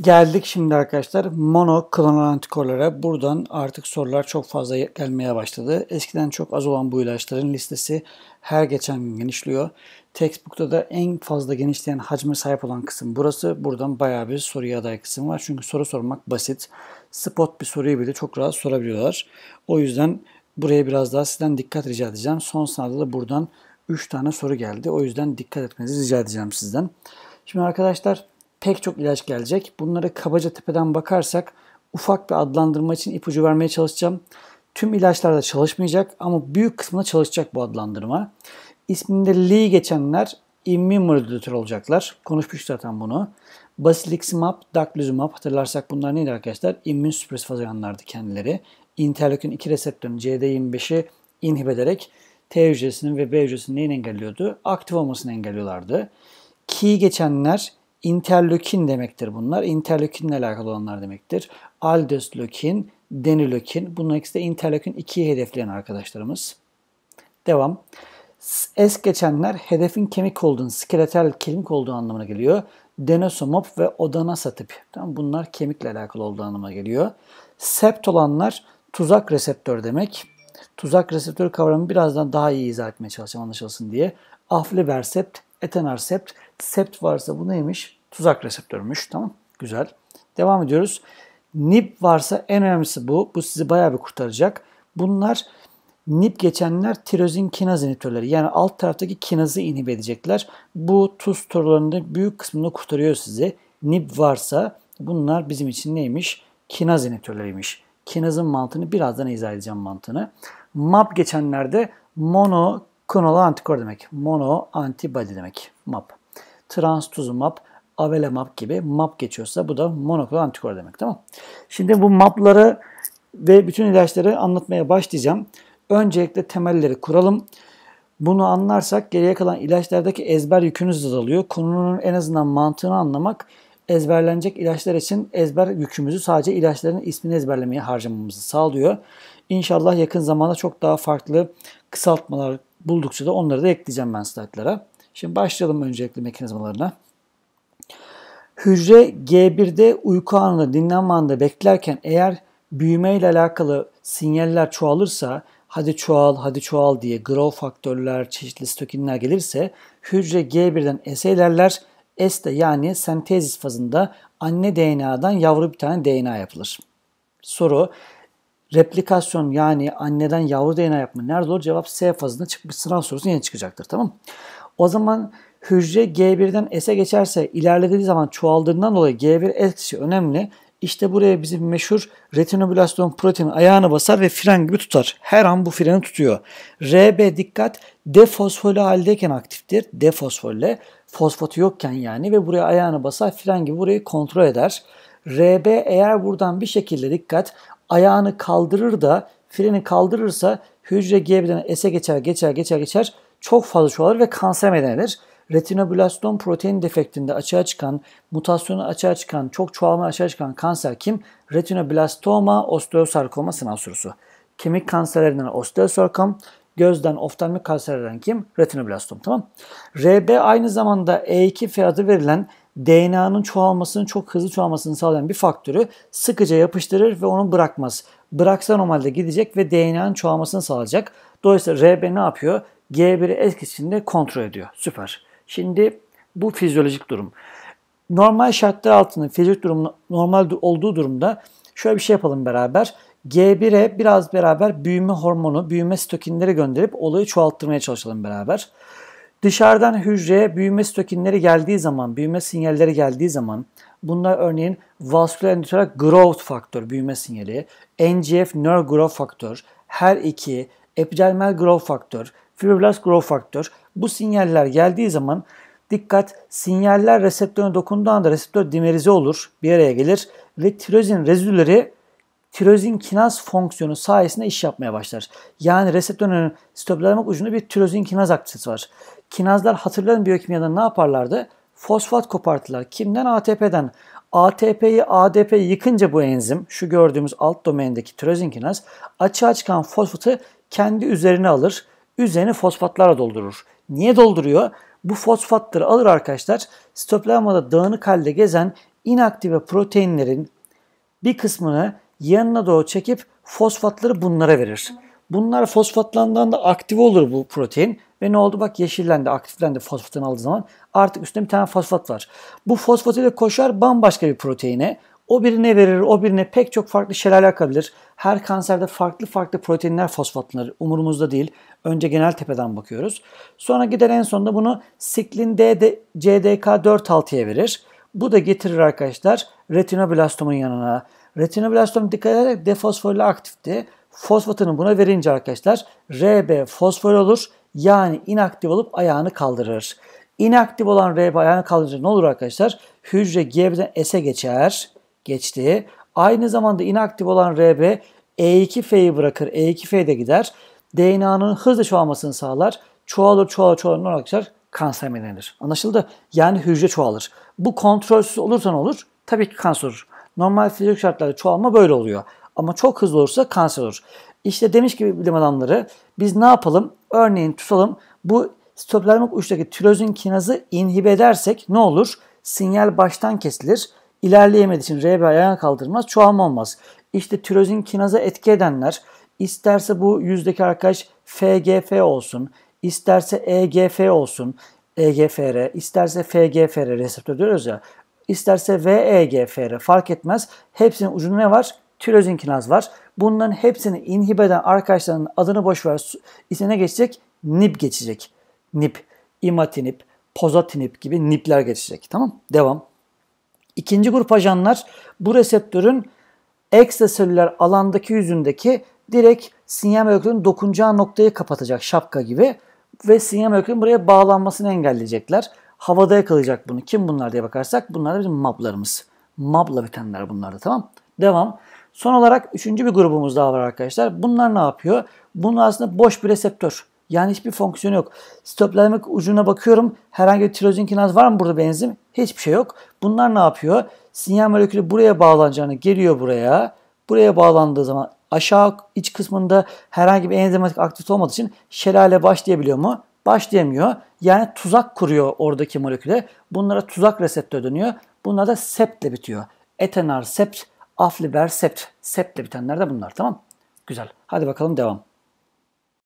Geldik şimdi arkadaşlar monoklonal antikorlara. Buradan artık sorular çok fazla gelmeye başladı. Eskiden çok az olan bu ilaçların listesi her geçen gün genişliyor. Textbook'ta da en fazla genişleyen hacme sahip olan kısım burası. Buradan bayağı bir soruya aday kısım var. Çünkü soru sormak basit. Spot bir soruyu bile çok rahat sorabiliyorlar. O yüzden buraya biraz daha sizden dikkat rica edeceğim. Son sınavda da buradan 3 tane soru geldi. O yüzden dikkat etmenizi rica edeceğim sizden. Şimdi arkadaşlar pek çok ilaç gelecek. Bunlara kabaca tepeden bakarsak ufak bir adlandırma için ipucu vermeye çalışacağım. Tüm ilaçlarda çalışmayacak ama büyük kısmında çalışacak bu adlandırma. İsminde Li geçenler immün modülatör olacaklar. Konuşmuş zaten bunu. Basiliximab, daclizumab hatırlarsak bunlar neydi arkadaşlar? İmmün süpres fazayanlardı kendileri. Interleukin 2 reseptörünün CD25'i inhib ederek T hücresinin ve B hücresinin neyini engelliyordu? Aktif olmasını engelliyorlardı. Ki geçenler interleukin demektir bunlar. Interleukinle alakalı olanlar demektir. Aldosleukin, denileukin. Bunların ikisi de interleukin 2'yi hedefleyen arkadaşlarımız. Devam. Es geçenler hedefin kemik olduğunu, skeletal kemik olduğu anlamına geliyor. Denosomop ve odanasa tipi. Tamam, bunlar kemikle alakalı olduğu anlamına geliyor. Sept olanlar tuzak reseptör demek. Tuzak reseptör kavramı birazdan daha iyi izah etmeye çalışacağım anlaşılsın diye. Aflibersept etenar sept. Sept varsa bu neymiş? Tuzak reseptörmüş. Tamam. Güzel. Devam ediyoruz. NIP varsa en önemlisi bu. Bu sizi bayağı bir kurtaracak. Bunlar NIP geçenler tirozin kinaz inhibitörleri. Yani alt taraftaki kinazı inhib edecekler. Bu tuz torularının büyük kısmını kurtarıyor sizi. NIP varsa bunlar bizim için neymiş? Kinaz inhibitörleriymiş. Kinazın mantığını birazdan izah edeceğim mantığını. MAP geçenlerde mono Konalı antikor demek. Mono antibody demek. MAP. Trans tuzu MAP, avele MAP gibi MAP geçiyorsa bu da monoklonal antikor demek. Tamam. Şimdi bu MAP'ları ve bütün ilaçları anlatmaya başlayacağım. Öncelikle temelleri kuralım. Bunu anlarsak geriye kalan ilaçlardaki ezber yükünüz azalıyor. Konunun en azından mantığını anlamak ezberlenecek ilaçlar için ezber yükümüzü sadece ilaçların ismini ezberlemeye harcamamızı sağlıyor. İnşallah yakın zamanda çok daha farklı kısaltmalar, Buldukça da onları da ekleyeceğim ben slaytlara. Şimdi başlayalım öncelikle mekanizmalarına. Hücre G1'de uyku anında, dinlenme anında beklerken eğer büyüme ile alakalı sinyaller çoğalırsa, hadi çoğal, hadi çoğal diye grow faktörler, çeşitli stokinler gelirse hücre G1'den S ilerler. S de yani sentezis fazında anne DNA'dan yavru bir tane DNA yapılır. Soru replikasyon yani anneden yavru DNA yapma nerede olur? Cevap S fazında çıkmış sınav sorusu yine çıkacaktır tamam mı? O zaman hücre G1'den S'e geçerse ilerlediği zaman çoğaldığından dolayı G1 etkisi önemli. İşte buraya bizim meşhur retinoblaston protein ayağını basar ve fren gibi tutar. Her an bu freni tutuyor. RB dikkat defosfole haldeyken aktiftir. Defosfole fosfatı yokken yani ve buraya ayağını basar fren gibi burayı kontrol eder. RB eğer buradan bir şekilde dikkat ayağını kaldırır da freni kaldırırsa hücre G1'den S'e geçer, geçer, geçer, geçer. Çok fazla çoğalır şey ve kanser medenir. Retinoblastom protein defektinde açığa çıkan, mutasyonu açığa çıkan, çok çoğalma açığa çıkan kanser kim? Retinoblastoma osteosarkoma sınav sorusu. Kemik kanserlerinden osteosarkom, gözden oftalmik kanserlerden kim? Retinoblastom tamam. RB aynı zamanda E2F verilen DNA'nın çoğalmasını çok hızlı çoğalmasını sağlayan bir faktörü sıkıca yapıştırır ve onu bırakmaz. Bıraksa normalde gidecek ve DNA'nın çoğalmasını sağlayacak. Dolayısıyla RB ne yapıyor? G1'i etkisinde kontrol ediyor. Süper. Şimdi bu fizyolojik durum. Normal şartlar altında fizyolojik durum normal olduğu durumda şöyle bir şey yapalım beraber. G1'e biraz beraber büyüme hormonu, büyüme stokinleri gönderip olayı çoğalttırmaya çalışalım beraber. Dışarıdan hücreye büyüme stokinleri geldiği zaman, büyüme sinyalleri geldiği zaman bunlar örneğin vasküler endotelial growth faktör büyüme sinyali, NGF nerve growth faktör, her iki epidermal growth faktör, fibroblast growth faktör bu sinyaller geldiği zaman dikkat sinyaller reseptörüne dokunduğu anda reseptör dimerize olur, bir araya gelir ve tirozin rezidüleri tirozin kinaz fonksiyonu sayesinde iş yapmaya başlar. Yani reseptörün stoplamak ucunda bir tirozin kinaz aktivitesi var. Kinazlar hatırlayın biyokimyada ne yaparlardı? Fosfat kopartırlar. Kimden? ATP'den. ATP'yi ADP yıkınca bu enzim şu gördüğümüz alt domaindeki tirozin kinaz açığa çıkan fosfatı kendi üzerine alır. Üzerini fosfatlara doldurur. Niye dolduruyor? Bu fosfatları alır arkadaşlar. Sitoplazmada dağınık halde gezen inaktive proteinlerin bir kısmını yanına doğru çekip fosfatları bunlara verir. Bunlar fosfatlandığında aktive olur bu protein. Ve ne oldu? Bak yeşillendi, aktiflendi fosfatını aldığı zaman. Artık üstünde bir tane fosfat var. Bu fosfat ile koşar bambaşka bir proteine. O birine verir, o birine pek çok farklı şeyler akabilir. Her kanserde farklı farklı proteinler fosfatlanır. Umurumuzda değil. Önce genel tepeden bakıyoruz. Sonra gider en sonunda bunu siklin DD, CDK4-6'ya verir. Bu da getirir arkadaşlar retinoblastomun yanına. Retinoblastom dikkat ederek defosforla aktifti. Fosfatını buna verince arkadaşlar RB fosfor olur. Yani inaktif olup ayağını kaldırır. İnaktif olan RB ayağını kaldırınca ne olur arkadaşlar? Hücre G1'den S'e geçer. Geçti. Aynı zamanda inaktif olan RB E2F'yi bırakır. E2F de gider. DNA'nın hızlı çoğalmasını sağlar. Çoğalır, çoğalır, çoğalır. Ne arkadaşlar? Kanserlenir. Anlaşıldı? Yani hücre çoğalır. Bu kontrolsüz olursa ne olur? Tabii ki kanser olur. Normal fizyolojik şartlarda çoğalma böyle oluyor. Ama çok hızlı olursa kanser olur. İşte demiş gibi bilim adamları biz ne yapalım? Örneğin tutalım bu sitoplazmik uçtaki tirozin kinazı inhibe edersek ne olur? Sinyal baştan kesilir. İlerleyemediği için RB ayağa kaldırmaz, çoğalma olmaz. İşte tirozin kinazı etki edenler isterse bu yüzdeki arkadaş FGF olsun, isterse EGF olsun, EGFR, isterse FGFR reseptör diyoruz ya, isterse VEGFR fark etmez. Hepsinin ucunda ne var? tirozinkinaz var. Bunların hepsini inhib eden arkadaşlarının adını boşver ismine geçecek nip geçecek. Nip, imatinip, pozatinip gibi nipler geçecek. Tamam Devam. İkinci grup ajanlar bu reseptörün ekstraselüler alandaki yüzündeki direkt sinyal molekülünün dokunacağı noktayı kapatacak şapka gibi ve sinyal molekülünün buraya bağlanmasını engelleyecekler. Havada yakalayacak bunu. Kim bunlar diye bakarsak bunlar da bizim mablarımız. Mabla bitenler bunlar da tamam. Devam. Son olarak üçüncü bir grubumuz daha var arkadaşlar. Bunlar ne yapıyor? Bunlar aslında boş bir reseptör. Yani hiçbir fonksiyonu yok. Stoplenmek ucuna bakıyorum. Herhangi bir tirozin kinaz var mı burada benzin? Hiçbir şey yok. Bunlar ne yapıyor? Sinyal molekülü buraya bağlanacağını geliyor buraya. Buraya bağlandığı zaman aşağı iç kısmında herhangi bir enzimatik aktivite olmadığı için şelale başlayabiliyor mu? Başlayamıyor. Yani tuzak kuruyor oradaki moleküle. Bunlara tuzak reseptör dönüyor. Bunlar da septle bitiyor. Etenar sept Afliber, Sept. Septle bitenler de bunlar tamam Güzel. Hadi bakalım devam.